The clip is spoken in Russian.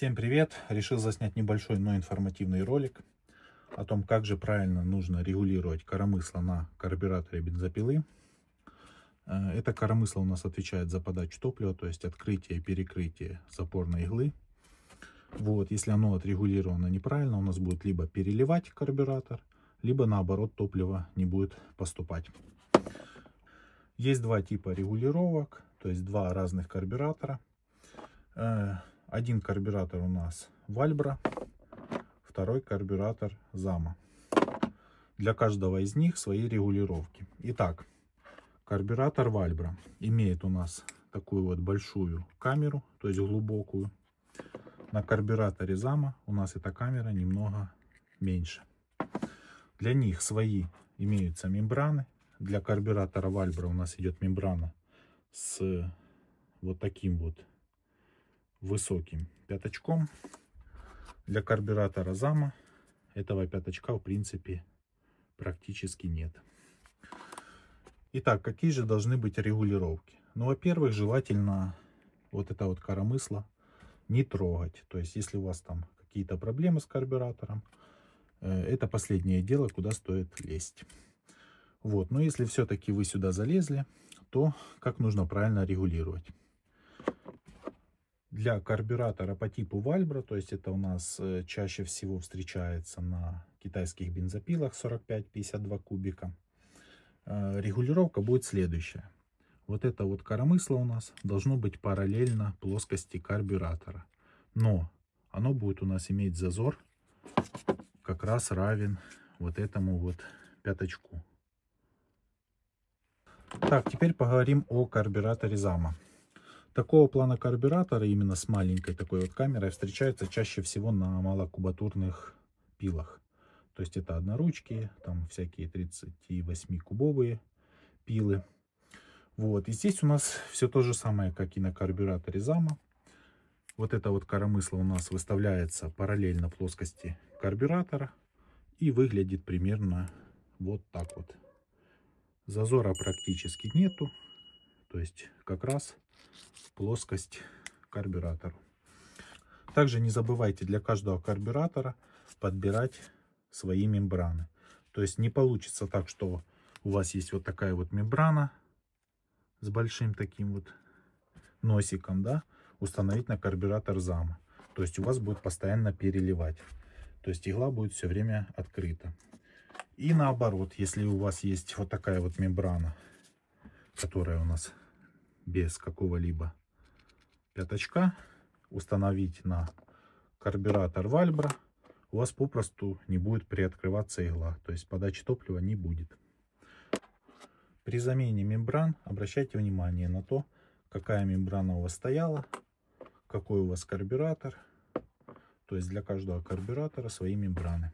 Всем привет! Решил заснять небольшой, но информативный ролик о том, как же правильно нужно регулировать коромысло на карбюраторе бензопилы. Э, это коромысло у нас отвечает за подачу топлива, то есть открытие и перекрытие запорной иглы. Вот, если оно отрегулировано неправильно, у нас будет либо переливать карбюратор, либо наоборот топливо не будет поступать. Есть два типа регулировок, то есть два разных карбюратора э, один карбюратор у нас Вальбра, второй карбюратор Зама. Для каждого из них свои регулировки. Итак, карбюратор Вальбра имеет у нас такую вот большую камеру, то есть глубокую. На карбюраторе Зама у нас эта камера немного меньше. Для них свои имеются мембраны. Для карбюратора Вальбра у нас идет мембрана с вот таким вот высоким пяточком Для карбюратора зама этого пяточка в принципе, практически нет. Итак, какие же должны быть регулировки? Ну, во-первых, желательно вот это вот коромысло не трогать. То есть, если у вас там какие-то проблемы с карбюратором, э, это последнее дело, куда стоит лезть. Вот, но если все-таки вы сюда залезли, то как нужно правильно регулировать? для карбюратора по типу Вальбра, то есть это у нас э, чаще всего встречается на китайских бензопилах 45-52 кубика, э, регулировка будет следующая. Вот это вот коромысло у нас должно быть параллельно плоскости карбюратора. Но оно будет у нас иметь зазор как раз равен вот этому вот пяточку. Так, теперь поговорим о карбюраторе зама. Такого плана карбюратора именно с маленькой такой вот камерой встречаются чаще всего на малокубатурных пилах. То есть это одноручки, там всякие 38-кубовые пилы. Вот. И здесь у нас все то же самое, как и на карбюраторе зама. Вот это вот коромысло у нас выставляется параллельно плоскости карбюратора. И выглядит примерно вот так вот. Зазора практически нету. То есть как раз плоскость карбюратору. Также не забывайте для каждого карбюратора подбирать свои мембраны. То есть не получится так, что у вас есть вот такая вот мембрана с большим таким вот носиком, да, установить на карбюратор зама. То есть у вас будет постоянно переливать. То есть игла будет все время открыта. И наоборот, если у вас есть вот такая вот мембрана, которая у нас без какого-либо пяточка установить на карбюратор вальбра, у вас попросту не будет приоткрываться игла, то есть подачи топлива не будет. При замене мембран обращайте внимание на то, какая мембрана у вас стояла, какой у вас карбюратор, то есть для каждого карбюратора свои мембраны.